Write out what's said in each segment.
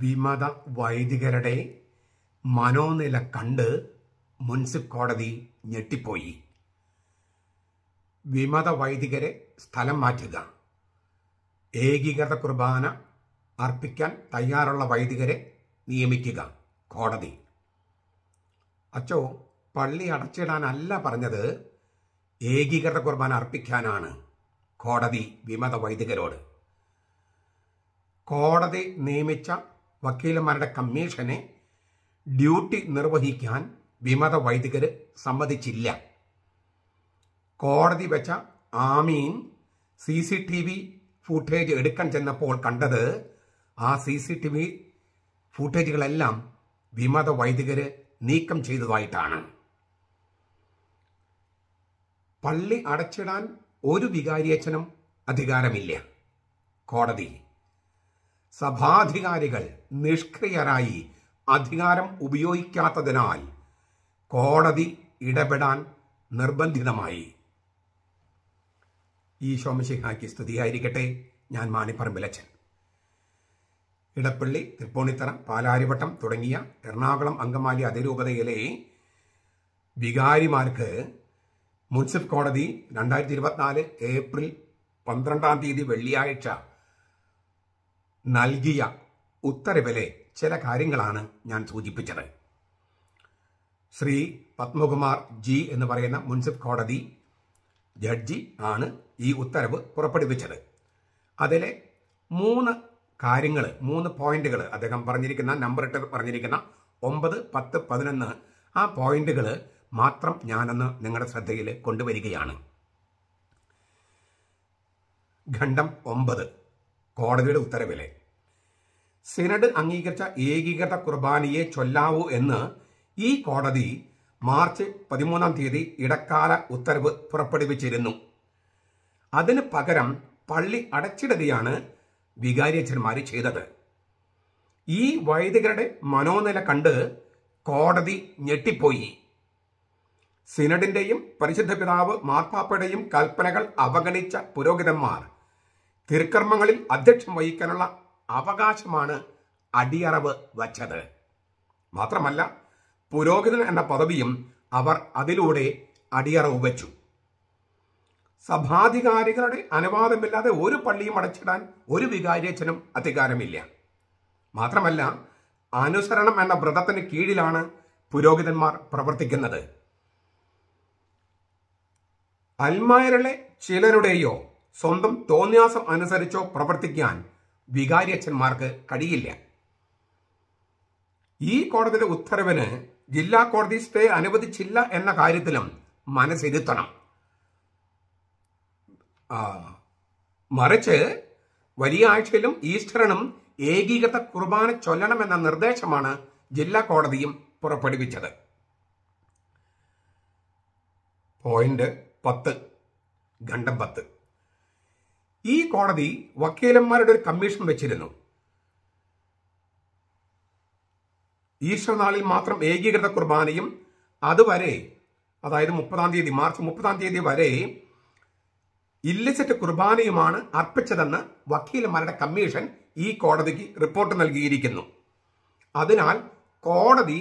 വിമത വൈദികരുടെ മനോനില കണ്ട് മുൻസിഫ് കോടതി ഞെട്ടിപ്പോയി വിമത വൈദികരെ സ്ഥലം മാറ്റുക ഏകീകൃത കുർബാന അർപ്പിക്കാൻ തയ്യാറുള്ള വൈദികരെ നിയമിക്കുക കോടതി അച്ചോ പള്ളി അടച്ചിടാനല്ല പറഞ്ഞത് ഏകീകൃത കുർബാന അർപ്പിക്കാനാണ് കോടതി വിമത വൈദികരോട് കോടതി നിയമിച്ച വക്കീലന്മാരുടെ കമ്മീഷനെ ഡ്യൂട്ടി നിർവഹിക്കാൻ വിമത വൈദികർ സമ്മതിച്ചില്ല കോടതി വെച്ച ആമീൻ C C T V footage എടുക്കാൻ ചെന്നപ്പോൾ കണ്ടത് ആ സി സി ടി വി ഫൂട്ടേജുകളെല്ലാം വിമത വൈദികർ നീക്കം ചെയ്തതായിട്ടാണ് പള്ളി അടച്ചിടാൻ ഒരു വികാരിയച്ഛനും അധികാരമില്ല കോടതി സഭാധികാരികൾ നിഷ്ക്രിയരായി അധികാരം ഉപയോഗിക്കാത്തതിനാൽ കോടതി ഇടപെടാൻ നിർബന്ധിതമായി ഈ ശോമശിഹാക്കി സ്തുതിയായിരിക്കട്ടെ ഞാൻ മാണിപ്പറമ്പിലച്ചൻ ഇടപ്പള്ളി തൃപ്പൂണിത്തറ പാലാരിവട്ടം തുടങ്ങിയ എറണാകുളം അങ്കമാലി അതിരൂപതയിലെ വികാരിമാർക്ക് മുൻസിഫ് കോടതി രണ്ടായിരത്തി ഇരുപത്തിനാല് ഏപ്രിൽ പന്ത്രണ്ടാം തീയതി വെള്ളിയാഴ്ച നൽകിയ ഉത്തരവിലെ ചില കാര്യങ്ങളാണ് ഞാൻ സൂചിപ്പിച്ചത് ശ്രീ പത്മകുമാർ ജി എന്ന് പറയുന്ന മുൻസിഫ് കോടതി ജഡ്ജി ആണ് ഈ ഉത്തരവ് പുറപ്പെടുവിച്ചത് അതിലെ മൂന്ന് കാര്യങ്ങൾ മൂന്ന് പോയിന്റുകൾ അദ്ദേഹം പറഞ്ഞിരിക്കുന്ന നമ്പർ ഇട്ട് പറഞ്ഞിരിക്കുന്ന ഒമ്പത് പത്ത് പതിനൊന്ന് ആ പോയിന്റുകൾ മാത്രം ഞാനൊന്ന് നിങ്ങളുടെ ശ്രദ്ധയിൽ കൊണ്ടുവരികയാണ് ഖണ്ഡം ഒമ്പത് കോടതിയുടെ ഉത്തരവിലെ സിനഡ് അംഗീകരിച്ച ഏകീകൃത കുർബാനയെ ചൊല്ലാവൂ എന്ന് ഈ കോടതി മാർച്ച് പതിമൂന്നാം തീയതി ഇടക്കാല ഉത്തരവ് പുറപ്പെടുവിച്ചിരുന്നു അതിന് പകരം പള്ളി അടച്ചിടുകയാണ് വികാരിയച്ഛന്മാർ ചെയ്തത് ഈ വൈദികരുടെ മനോനില കണ്ട് കോടതി ഞെട്ടിപ്പോയി സിനഡിന്റെയും പരിശുദ്ധ പിതാവ് മാർപ്പാപ്പയുടെയും കൽപ്പനകൾ അവഗണിച്ച പുരോഹിതന്മാർ തിരുക്കർമ്മങ്ങളിൽ അധ്യക്ഷം വഹിക്കാനുള്ള അവകാശമാണ് അടിയറവ് വച്ചത് മാത്രമല്ല പുരോഹിതൻ എന്ന പദവിയും അവർ അതിലൂടെ അടിയറവ് വച്ചു സഭാധികാരികളുടെ അനുവാദമില്ലാതെ ഒരു പള്ളിയും അടച്ചിടാൻ ഒരു വികാരിയച്ഛനും അധികാരമില്ല മാത്രമല്ല അനുസരണം എന്ന വ്രതത്തിന് കീഴിലാണ് പുരോഹിതന്മാർ പ്രവർത്തിക്കുന്നത് അൽമായരിലെ ചിലരുടെയോ സ്വന്തം തോന്നിയാസം അനുസരിച്ചോ പ്രവർത്തിക്കാൻ അച്ഛന്മാർക്ക് കഴിയില്ല ഈ കോടതിയുടെ ഉത്തരവിന് ജില്ലാ കോടതി സ്റ്റേ അനുവദിച്ചില്ല എന്ന കാര്യത്തിലും മനസ്സിരുത്തണം മറിച്ച് വലിയ ആഴ്ചയിലും ഈസ്റ്ററിനും ഏകീകൃത കുർബാന ചൊല്ലണമെന്ന നിർദ്ദേശമാണ് ജില്ലാ കോടതിയും പുറപ്പെടുവിച്ചത് പോയിന്റ് പത്ത് ഖണ്ഡം പത്ത് ഈ കോടതി വക്കീലന്മാരുടെ ഒരു കമ്മീഷൻ വെച്ചിരുന്നു ഈശ്വരനാളിൽ മാത്രം ഏകീകൃത കുർബാനയും അതുവരെ അതായത് മുപ്പതാം തീയതി മാർച്ച് മുപ്പതാം തീയതി വരെ ഇല്ലിസിറ്റ് കുർബാനയുമാണ് അർപ്പിച്ചതെന്ന് വക്കീലന്മാരുടെ കമ്മീഷൻ ഈ കോടതിക്ക് റിപ്പോർട്ട് നൽകിയിരിക്കുന്നു അതിനാൽ കോടതി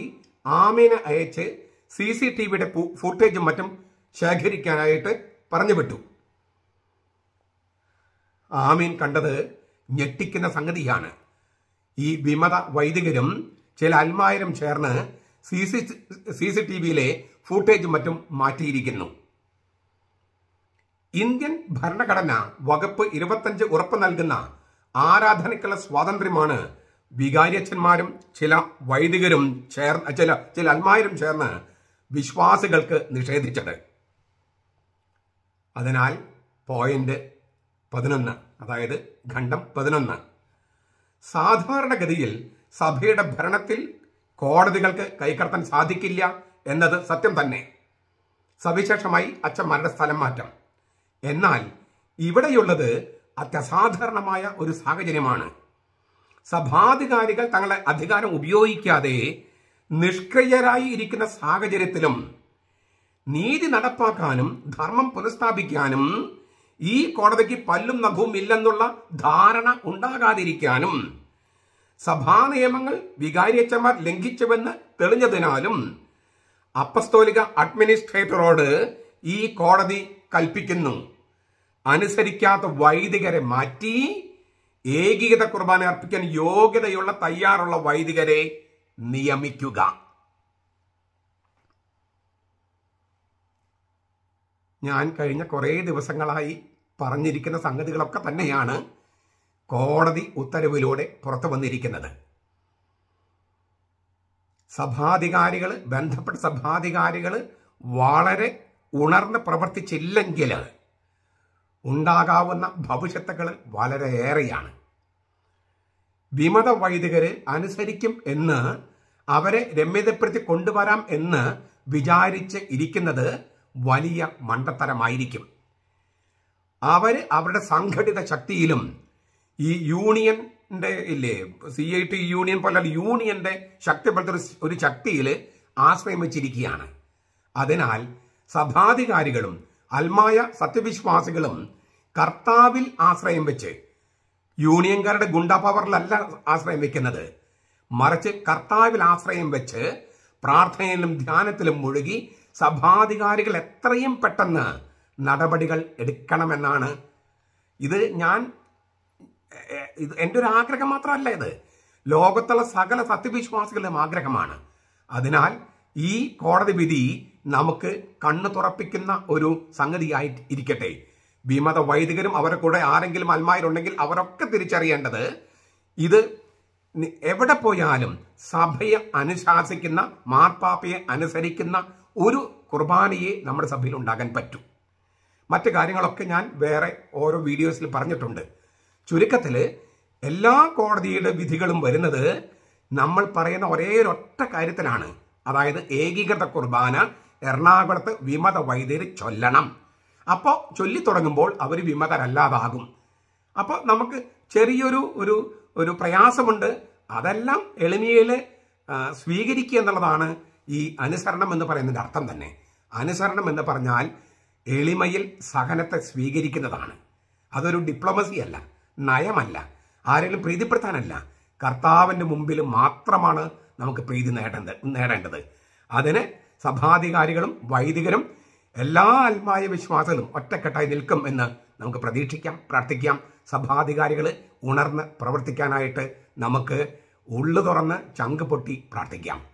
ആമീനെ അയച്ച് സി സി ടി വിയുടെ ഫുട്ടേജും മറ്റും ശേഖരിക്കാനായിട്ട് പറഞ്ഞു വിട്ടു ആമീൻ കണ്ടത് ഞെട്ടിക്കുന്ന സംഗതിയാണ് ഈ വിമത വൈദികരും ചില അൽമായരും ചേർന്ന് സി സി സി ടി വിയിലെ മറ്റും മാറ്റിയിരിക്കുന്നു ഇന്ത്യൻ ഭരണഘടന വകുപ്പ് ഇരുപത്തഞ്ച് ഉറപ്പ് നൽകുന്ന ആരാധനയ്ക്കുള്ള സ്വാതന്ത്ര്യമാണ് വികാരിയച്ഛന്മാരും ചില വൈദികരും ചേർ ചില ചില അൽമായരും ചേർന്ന് വിശ്വാസികൾക്ക് നിഷേധിച്ചത് അതിനാൽ പോയിന്റ് പതിനൊന്ന് അതായത് ഖണ്ഡം പതിനൊന്ന് സാധാരണഗതിയിൽ സഭയുടെ ഭരണത്തിൽ കോടതികൾക്ക് കൈക്കടത്താൻ സാധിക്കില്ല എന്നത് സത്യം തന്നെ സവിശേഷമായി അച്ഛന്മാരുടെ സ്ഥലം മാറ്റം എന്നാൽ ഇവിടെയുള്ളത് അത്യസാധാരണമായ ഒരു സാഹചര്യമാണ് സഭാധികാരികൾ തങ്ങളുടെ അധികാരം ഉപയോഗിക്കാതെ നിഷ്ക്രിയരായി ഇരിക്കുന്ന സാഹചര്യത്തിലും നീതി നടപ്പാക്കാനും ധർമ്മം പുനഃസ്ഥാപിക്കാനും ഈ കോടതിക്ക് പല്ലും നഖവും ഇല്ലെന്നുള്ള ധാരണ ഉണ്ടാകാതിരിക്കാനും സഭാ നിയമങ്ങൾ വികാരിയച്ചന്മാർ ലംഘിച്ചുവെന്ന് തെളിഞ്ഞതിനാലും അപ്പസ്തോലിക അഡ്മിനിസ്ട്രേറ്ററോട് ഈ കോടതി കൽപ്പിക്കുന്നു അനുസരിക്കാത്ത വൈദികരെ മാറ്റി ഏകീകൃത കുർബാന അർപ്പിക്കാൻ യോഗ്യതയുള്ള തയ്യാറുള്ള വൈദികരെ നിയമിക്കുക ഞാൻ കഴിഞ്ഞ കുറേ ദിവസങ്ങളായി പറഞ്ഞിരിക്കുന്ന സംഗതികളൊക്കെ തന്നെയാണ് കോടതി ഉത്തരവിലൂടെ പുറത്തു വന്നിരിക്കുന്നത് സഭാധികാരികൾ ബന്ധപ്പെട്ട സഭാധികാരികൾ വളരെ ഉണർന്ന് പ്രവർത്തിച്ചില്ലെങ്കിൽ ഉണ്ടാകാവുന്ന ഭവിഷ്യത്തുകൾ വളരെയേറെയാണ് വിമത വൈദികർ അനുസരിക്കും എന്ന് അവരെ രമ്യതപ്പെടുത്തി കൊണ്ടുവരാം എന്ന് വിചാരിച്ച് ഇരിക്കുന്നത് വലിയ മണ്ടത്തരമായിരിക്കും അവർ അവരുടെ സംഘടിത ശക്തിയിലും ഈ യൂണിയന്റെ ഇല്ലേ സി ഐ ടി യൂണിയൻ പോലെ യൂണിയന്റെ ശക്തിപ്പെടുത്ത ഒരു ശക്തിയിൽ ആശ്രയം വെച്ചിരിക്കുകയാണ് അതിനാൽ സഭാധികാരികളും അൽമായ സത്യവിശ്വാസികളും കർത്താവിൽ ആശ്രയം വെച്ച് യൂണിയൻകാരുടെ ഗുണ്ട പവറിലല്ല ആശ്രയം വെക്കുന്നത് മറിച്ച് കർത്താവിൽ ആശ്രയം വെച്ച് പ്രാർത്ഥനയിലും ധ്യാനത്തിലും മുഴുകി സഭാധികാരികൾ എത്രയും പെട്ടെന്ന് നടപടികൾ എടുക്കണമെന്നാണ് ഇത് ഞാൻ ഇത് എൻ്റെ ഒരു ആഗ്രഹം മാത്രമല്ല ഇത് ലോകത്തുള്ള സകല സത്യവിശ്വാസികളുടെയും ആഗ്രഹമാണ് അതിനാൽ ഈ കോടതി വിധി നമുക്ക് കണ്ണു തുറപ്പിക്കുന്ന ഒരു സംഗതിയായി ഇരിക്കട്ടെ വിമത വൈദികരും അവരെ കൂടെ ആരെങ്കിലും അൽമാരുണ്ടെങ്കിൽ അവരൊക്കെ തിരിച്ചറിയേണ്ടത് ഇത് എവിടെ പോയാലും സഭയെ അനുശാസിക്കുന്ന മാർപ്പാപ്പയെ അനുസരിക്കുന്ന ഒരു കുർബാനയെ നമ്മുടെ സഭയിൽ ഉണ്ടാകാൻ പറ്റൂ മറ്റ് കാര്യങ്ങളൊക്കെ ഞാൻ വേറെ ഓരോ വീഡിയോസിൽ പറഞ്ഞിട്ടുണ്ട് ചുരുക്കത്തിൽ എല്ലാ കോടതിയുടെ വിധികളും വരുന്നത് നമ്മൾ പറയുന്ന ഒരേ ഒരൊറ്റ കാര്യത്തിലാണ് അതായത് ഏകീകൃത കുർബാന എറണാകുളത്ത് വിമത വൈദ്യർ ചൊല്ലണം അപ്പോൾ ചൊല്ലി തുടങ്ങുമ്പോൾ അവർ വിമതരല്ലാതാകും അപ്പോൾ നമുക്ക് ചെറിയൊരു ഒരു ഒരു പ്രയാസമുണ്ട് അതെല്ലാം എളിമയിൽ സ്വീകരിക്കുക എന്നുള്ളതാണ് ഈ അനുസരണം എന്ന് പറയുന്നതിൻ്റെ അർത്ഥം തന്നെ അനുസരണം എന്ന് പറഞ്ഞാൽ എളിമയിൽ സഹനത്തെ സ്വീകരിക്കുന്നതാണ് അതൊരു ഡിപ്ലോമസി അല്ല നയമല്ല ആരെങ്കിലും പ്രീതിപ്പെടുത്താനല്ല കർത്താവിൻ്റെ മുമ്പിൽ മാത്രമാണ് നമുക്ക് പ്രീതി നേടേണ്ടത് നേടേണ്ടത് അതിന് സഭാധികാരികളും വൈദികരും എല്ലാ ആത്മായ വിശ്വാസങ്ങളും ഒറ്റക്കെട്ടായി നിൽക്കും എന്ന് നമുക്ക് പ്രതീക്ഷിക്കാം പ്രാർത്ഥിക്കാം സഭാധികാരികൾ ഉണർന്ന് പ്രവർത്തിക്കാനായിട്ട് നമുക്ക് ഉള്ളു തുറന്ന് ചങ്ക് പൊട്ടി പ്രാർത്ഥിക്കാം